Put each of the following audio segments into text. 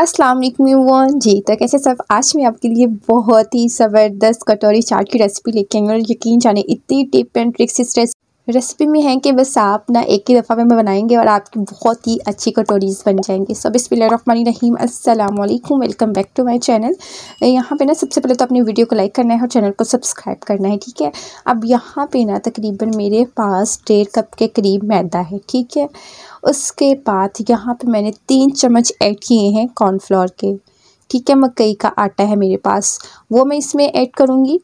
अस्सलाम वालेकुम जी तो कैसे सब आज मैं आपके लिए बहुत ही ज़बरदस्त कटोरी चाट की रेसिपी लेके आई और यकीन जाने इतनी टिप एंड ट्रिक्स इस रेसिपी रेसिपी में है कि बस आप ना एक ही दफ़ा में मैं बनाएंगे और आपकी बहुत ही अच्छी कटोरीज़ बन जाएंगी सब इस बसमान रहीम अस्सलाम वालेकुम welcome back to my channel यहाँ पे ना सबसे पहले तो अपने वीडियो को लाइक करना है और चैनल को सब्सक्राइब करना है ठीक है अब यहाँ पे ना तकरीबन मेरे पास डेढ़ कप के करीब मैदा है ठीक है उसके बाद यहाँ पर मैंने तीन चम्मच ऐड किए हैं कॉर्नफ्लोर के ठीक है मकई का आटा है मेरे पास वो मैं इसमें ऐड करूँगी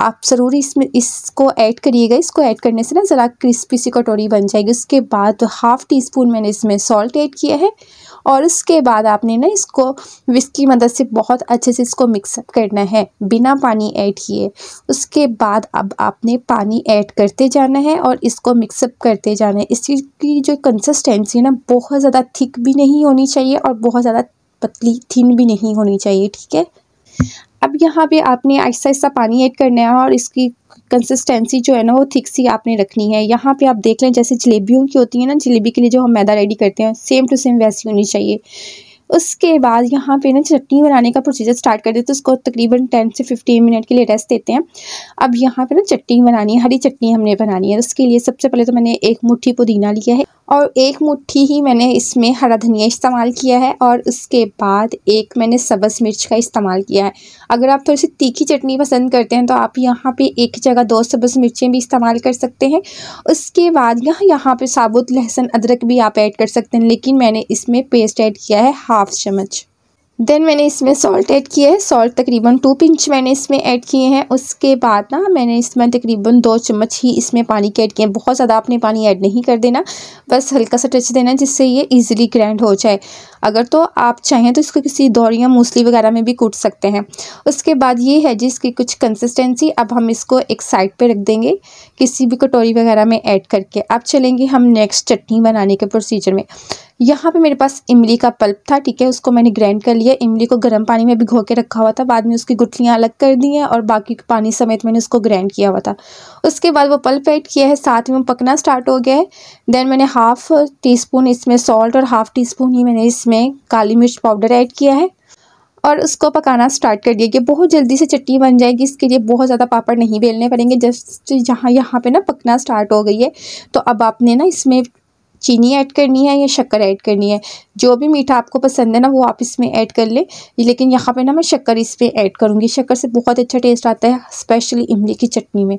आप ज़रूर इसमें इसको ऐड करिएगा इसको ऐड करने से ना ज़रा क्रिस्पी सी कटोरी बन जाएगी उसके बाद हाफ़ टी स्पून मैंने इसमें सॉल्ट ऐड किया है और उसके बाद आपने ना इसको विस्की मदद मदद से बहुत अच्छे से इसको मिक्सअप करना है बिना पानी ऐड किए उसके बाद अब आपने पानी ऐड करते जाना है और इसको मिक्सअप करते जाना है इसकी की जो कंसिस्टेंसी है ना बहुत ज़्यादा थिक भी नहीं होनी चाहिए और बहुत ज़्यादा पतली थिन भी नहीं होनी चाहिए ठीक है यहाँ पे आपने आहिस्ता आहिस्ता पानी ऐड करना है और इसकी कंसिस्टेंसी जो है ना वो थिक सी आपने रखनी है यहाँ पे आप देख लें जैसे जलेबियों की होती है ना जलेबी के लिए जो हम मैदा रेडी करते हैं सेम टू सेम वैसी होनी चाहिए उसके बाद यहाँ पे ना चटनी बनाने का प्रोसीजर स्टार्ट कर देते हैं उसको तकरीबन टेन से फिफ्टीन मिनट के लिए रेस्ट देते हैं अब यहाँ पे ना चटनी बनानी है हरी चटनी हमने बनानी है उसके लिए सबसे पहले तो मैंने एक मुट्ठी पुदीना लिया है और एक मुट्ठी ही मैंने इसमें हरा धनिया इस्तेमाल किया है और उसके बाद एक मैंने सब्ज़ मिर्च का इस्तेमाल किया है अगर आप थोड़ी सी तीखी चटनी पसंद करते हैं तो आप यहाँ पे एक जगह दो सब्ज़ मिर्चें भी इस्तेमाल कर सकते हैं उसके बाद यहाँ यहाँ पे साबुत लहसुन अदरक भी आप ऐड कर सकते हैं लेकिन मैंने इसमें पेस्ट ऐड किया है हाफ चम्मच देन मैंने इसमें सॉल्ट ऐड किया है सॉल्ट तकरीबन टू पिंच मैंने इसमें ऐड किए हैं उसके बाद ना मैंने इसमें तकरीबन दो चम्मच ही इसमें पानी के ऐड किए हैं बहुत ज़्यादा आपने पानी ऐड नहीं कर देना बस हल्का सा टच देना जिससे ये इजीली ग्रैंड हो जाए अगर तो आप चाहें तो इसको किसी दौड़ या मूसली वगैरह में भी कूट सकते हैं उसके बाद ये है जिसकी कुछ कंसिस्टेंसी अब हम इसको एक साइड पे रख देंगे किसी भी कटोरी वगैरह में ऐड करके अब चलेंगे हम नेक्स्ट चटनी बनाने के प्रोसीजर में यहाँ पे मेरे पास इमली का पल्प था ठीक है उसको मैंने ग्राइंड कर लिया इमली को गर्म पानी में भिगो के रखा हुआ था बाद में उसकी गुठलियाँ अलग कर दी हैं और बाकी पानी समेत मैंने उसको ग्राइंड किया हुआ था उसके बाद वो पल्प ऐड किया है साथ में पकना स्टार्ट हो गया है देन मैंने हाफ़ टी स्पून इसमें सॉल्ट और हाफ़ टी स्पून ही मैंने इसमें इसमें काली मिर्च पाउडर ऐड किया है और उसको पकाना स्टार्ट कर दिया कि बहुत जल्दी से चटनी बन जाएगी इसके लिए बहुत ज़्यादा पापड़ नहीं बेलने पड़ेंगे जस्ट जहाँ यहाँ पे ना पकना स्टार्ट हो गई है तो अब आपने ना इसमें चीनी ऐड करनी है या शक्कर ऐड करनी है जो भी मीठा आपको पसंद है ना वो आप इसमें ऐड कर लें लेकिन यहाँ पे ना मैं शक्कर इस पर ऐड करूँगी शक्कर से बहुत अच्छा टेस्ट आता है स्पेशली इमली की चटनी में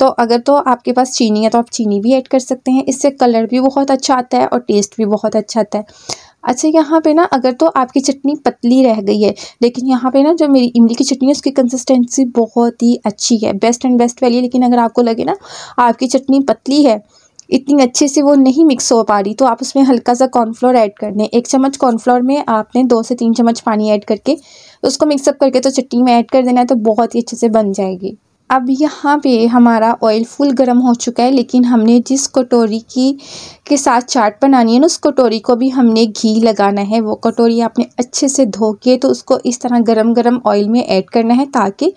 तो अगर तो आपके पास चीनी है तो आप चीनी भी ऐड कर सकते हैं इससे कलर भी बहुत अच्छा आता है और टेस्ट भी बहुत अच्छा आता है अच्छा यहाँ पे ना अगर तो आपकी चटनी पतली रह गई है लेकिन यहाँ पे ना जो मेरी इमली की चटनी है उसकी कंसिस्टेंसी बहुत ही अच्छी है बेस्ट एंड बेस्ट वाली है लेकिन अगर आपको लगे ना आपकी चटनी पतली है इतनी अच्छे से वो नहीं मिक्स हो पा रही तो आप उसमें हल्का सा कॉर्नफ्लोर ऐड कर दें एक चम्मच कॉर्नफ्लोर में आपने दो से तीन चम्मच पानी ऐड करके उसको मिक्सअप करके तो चटनी में ऐड कर देना है तो बहुत ही अच्छे से बन जाएगी अब यहाँ पे हमारा ऑयल फुल गर्म हो चुका है लेकिन हमने जिस कटोरी की के साथ चाट बनानी है ना उस कटोरी को भी हमने घी लगाना है वो कटोरी आपने अच्छे से धो के तो उसको इस तरह गरम गरम ऑयल में ऐड करना है ताकि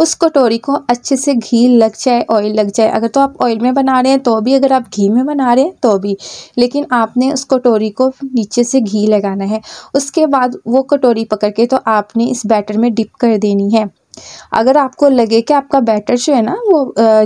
उस कटोरी को अच्छे से घी लग जाए ऑयल लग जाए अगर तो आप ऑयल में बना रहे हैं तो भी अगर आप घी में बना रहे हैं तो भी लेकिन आपने उस कटोरी को नीचे से घी लगाना है उसके बाद वो कटोरी पकड़ के तो आपने इस बैटर में डिप कर देनी है अगर आपको लगे कि आपका बैटर जो है ना वो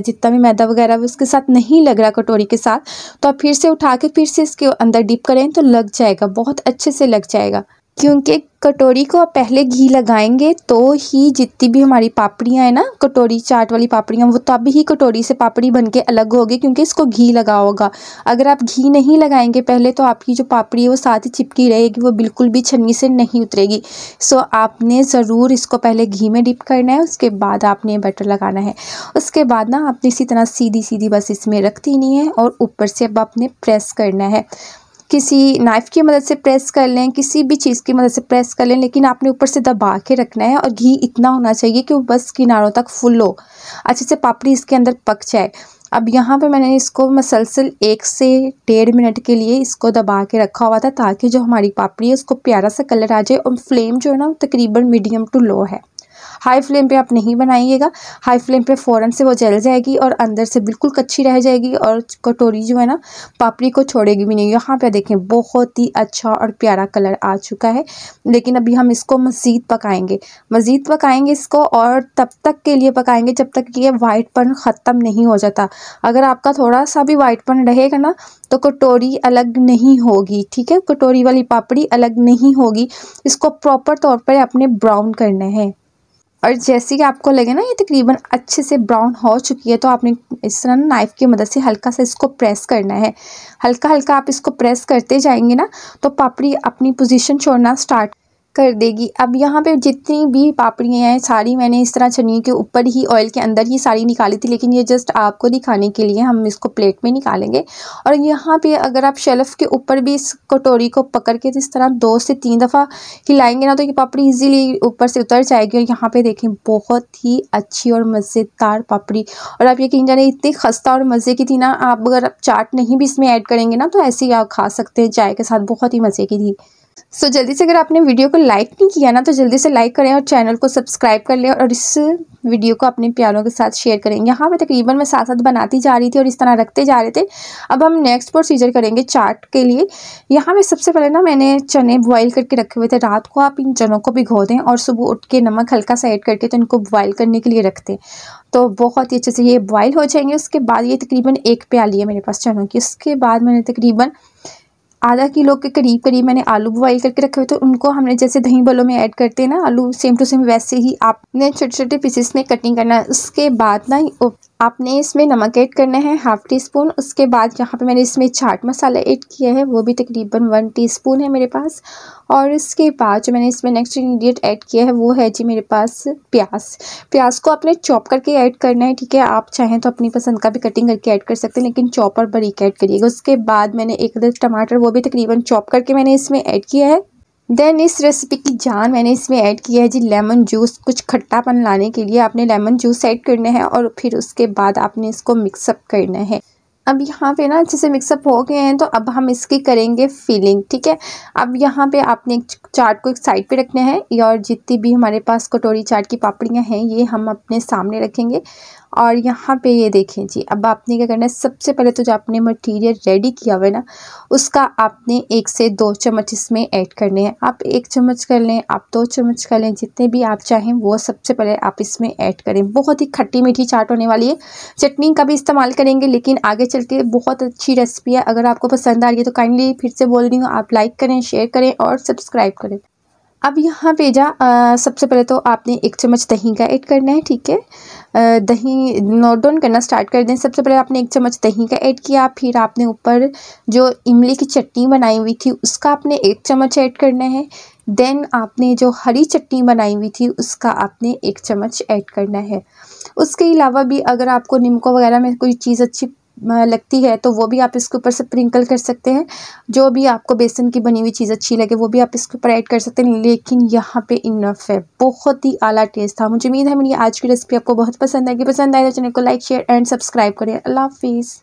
जितना भी मैदा वगैरह उसके साथ नहीं लग रहा कटोरी के साथ तो आप फिर से उठा के फिर से इसके अंदर डिप करें तो लग जाएगा बहुत अच्छे से लग जाएगा क्योंकि कटोरी को आप पहले घी लगाएंगे तो ही जितनी भी हमारी पापड़ियाँ हैं ना कटोरी चाट वाली पापड़ियाँ वो तब तो ही कटोरी से पापड़ी बन के अलग होगी क्योंकि इसको घी लगा होगा अगर आप घी नहीं लगाएंगे पहले तो आपकी जो पापड़ी है वो साथ ही चिपकी रहेगी वो बिल्कुल भी छन्नी से नहीं उतरेगी सो आपने ज़रूर इसको पहले घी में डिप करना है उसके बाद आपने बटर लगाना है उसके बाद ना आपने इसी तरह सीधी सीधी बस इसमें रख देनी है और ऊपर से अब आपने प्रेस करना है किसी नाइफ़ की मदद से प्रेस कर लें किसी भी चीज़ की मदद से प्रेस कर लें लेकिन आपने ऊपर से दबा के रखना है और घी इतना होना चाहिए कि वो बस किनारों तक फुल हो अच्छे से पापड़ी इसके अंदर पक जाए अब यहाँ पे मैंने इसको मसलसल एक से डेढ़ मिनट के लिए इसको दबा के रखा हुआ था ताकि जो हमारी पापड़ी है उसको प्यारा सा कलर आ जाए और फ्लेम जो है ना तकरीबन मीडियम टू लो है हाई फ्लेम पे आप नहीं बनाइएगा हाई फ्लेम पे फ़ौरन से वो जल जाएगी और अंदर से बिल्कुल कच्ची रह जाएगी और कटोरी जो है ना पापड़ी को छोड़ेगी भी नहीं यहाँ पे देखें बहुत ही अच्छा और प्यारा कलर आ चुका है लेकिन अभी हम इसको मज़ीद पकाएंगे मज़ीद पकाएंगे इसको और तब तक के लिए पकाएंगे जब तक कि ये वाइटपन ख़त्म नहीं हो जाता अगर आपका थोड़ा सा भी वाइटपन रहेगा ना तो कटोरी अलग नहीं होगी ठीक है कटोरी वाली पापड़ी अलग नहीं होगी इसको प्रॉपर तौर पर अपने ब्राउन करना है और जैसे कि आपको लगे ना ये तकरीबन अच्छे से ब्राउन हो चुकी है तो आपने इस तरह ना नाइफ़ की मदद से हल्का सा इसको प्रेस करना है हल्का हल्का आप इसको प्रेस करते जाएंगे ना तो पापड़ी अपनी पोजीशन छोड़ना स्टार्ट कर देगी अब यहाँ पे जितनी भी पापड़ियाँ हैं सारी मैंने इस तरह छनिए के ऊपर ही ऑयल के अंदर ही सारी निकाली थी लेकिन ये जस्ट आपको दिखाने के लिए हम इसको प्लेट में निकालेंगे और यहाँ पे अगर आप शेल्फ़ के ऊपर भी इस कटोरी को पकड़ के इस तरह दो से तीन दफ़ा हिलाएंगे ना तो ये पापड़ी ईजिली ऊपर से उतर जाएगी और यहाँ पर देखें बहुत ही अच्छी और मज़ेदार पापड़ी और आप यकीन जाने इतनी खस्ता और मज़े की थी ना आप अगर चाट नहीं भी इसमें ऐड करेंगे ना तो ऐसे ही आप खा सकते हैं चाय के साथ बहुत ही मज़े की थी सो so, जल्दी से अगर आपने वीडियो को लाइक नहीं किया ना तो जल्दी से लाइक करें और चैनल को सब्सक्राइब कर लें और इस वीडियो को अपने प्यारों के साथ शेयर करें यहाँ पे तकरीबन मैं साथ साथ बनाती जा रही थी और इस तरह रखते जा रहे थे अब हम नेक्स्ट प्रोसीजर करेंगे चाट के लिए यहाँ पे सबसे पहले ना मैंने चने बॉयल करके रखे हुए थे रात को आप इन चनों को भिगो दें और सुबह उठ के नमक हल्का सा ऐड करके तो इनको बॉयल करने के लिए रख दें तो बहुत ही अच्छे से ये बॉयल हो जाएंगे उसके बाद ये तकरीबन एक प्याली है मेरे पास चनों की उसके बाद मैंने तकरीबन आधा किलो के करीब करीब मैंने आलू बॉईल करके रखे हुए थे उनको हमने जैसे दही बलों में ऐड करते हैं ना आलू सेम टू सेम वैसे ही आपने छोटे छोटे पीसेस में कटिंग करना उसके बाद ना आपने इसमें नमक ऐड करना है हाफ़ टी स्पून उसके बाद यहाँ पे मैंने इसमें चाट मसाला ऐड किया है वो भी तकरीबन वन टीस्पून है मेरे पास और इसके बाद जो मैंने इसमें नेक्स्ट इंग्रेडिएंट ऐड किया है वो है जी मेरे पास प्याज प्याज को आपने चॉप करके ऐड करना है ठीक है आप चाहें तो अपनी पसंद का भी कटिंग करके ऐड कर सकते हैं लेकिन चॉप और बरीक ऐड करिएगा उसके बाद मैंने एक अदर टमाटर वो भी तकरीबन चॉप करके मैंने इसमें ऐड किया है देन इस रेसिपी की जान मैंने इसमें ऐड किया है जी लेमन जूस कुछ खट्टापन लाने के लिए आपने लेमन जूस ऐड करना है और फिर उसके बाद आपने इसको मिक्सअप करना है अब यहाँ पे ना अच्छे से मिक्सअप हो गए हैं तो अब हम इसकी करेंगे फिलिंग ठीक है अब यहाँ पे आपने एक चाट को एक साइड पे रखना है और जितनी भी हमारे पास कटोरी चाट की पापड़ियाँ हैं ये हम अपने सामने रखेंगे और यहाँ पे ये देखें जी अब आपने क्या करना है सबसे पहले तो जो आपने मटेरियल रेडी किया हुआ है ना उसका आपने एक से दो चम्मच इसमें ऐड करने हैं आप एक चम्मच कर लें आप दो चम्मच कर लें जितने भी आप चाहें वो सबसे पहले आप इसमें ऐड करें बहुत ही खट्टी मीठी चाट होने वाली है चटनी का भी इस्तेमाल करेंगे लेकिन आगे चल के बहुत अच्छी रेसिपी है अगर आपको पसंद आ रही है तो काइंडली फिर से बोल रही हूँ आप लाइक करें शेयर करें और सब्सक्राइब करें अब यहाँ पे जा सबसे पहले तो आपने एक चम्मच दही का ऐड करना है ठीक है दही नोट डाउन करना स्टार्ट कर दें सबसे पहले आपने एक चम्मच दही का ऐड किया फिर आपने ऊपर जो इमली की चटनी बनाई हुई थी उसका आपने एक चम्मच ऐड करना है देन आपने जो हरी चटनी बनाई हुई थी उसका आपने एक चम्मच ऐड करना है उसके अलावा भी अगर आपको नीमको वगैरह में कोई चीज़ अच्छी लगती है तो वो भी आप इसके ऊपर से प्रिंकल कर सकते हैं जो भी आपको बेसन की बनी हुई चीज़ अच्छी लगे वो भी आप इसके ऊपर ऐड कर सकते हैं लेकिन यहाँ पे इनफ है बहुत ही आला टेस्ट था मुझे उम्मीद है मेरी आज की रेसिपी आपको बहुत पसंद आएगी पसंद आए तो चैनल को लाइक शेयर एंड सब्सक्राइब करें अल्लाह हाफिज़